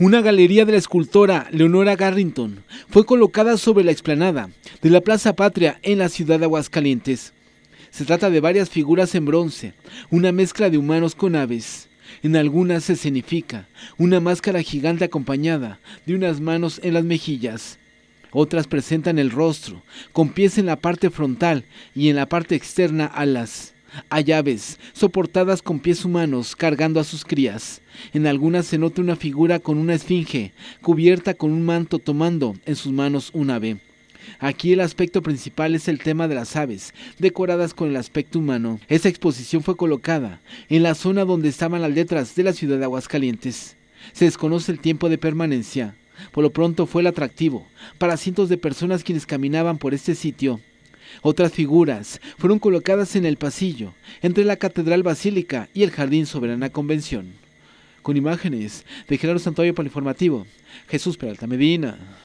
Una galería de la escultora Leonora Garrington fue colocada sobre la explanada de la Plaza Patria en la ciudad de Aguascalientes. Se trata de varias figuras en bronce, una mezcla de humanos con aves. En algunas se significa una máscara gigante acompañada de unas manos en las mejillas. Otras presentan el rostro, con pies en la parte frontal y en la parte externa alas. Hay aves soportadas con pies humanos, cargando a sus crías. En algunas se nota una figura con una esfinge, cubierta con un manto tomando en sus manos un ave. Aquí el aspecto principal es el tema de las aves, decoradas con el aspecto humano. Esa exposición fue colocada en la zona donde estaban las letras de la ciudad de Aguascalientes. Se desconoce el tiempo de permanencia. Por lo pronto fue el atractivo para cientos de personas quienes caminaban por este sitio. Otras figuras fueron colocadas en el pasillo, entre la Catedral Basílica y el Jardín Soberana Convención. Con imágenes de Gerardo Santoyo para informativo, Jesús Peralta Medina.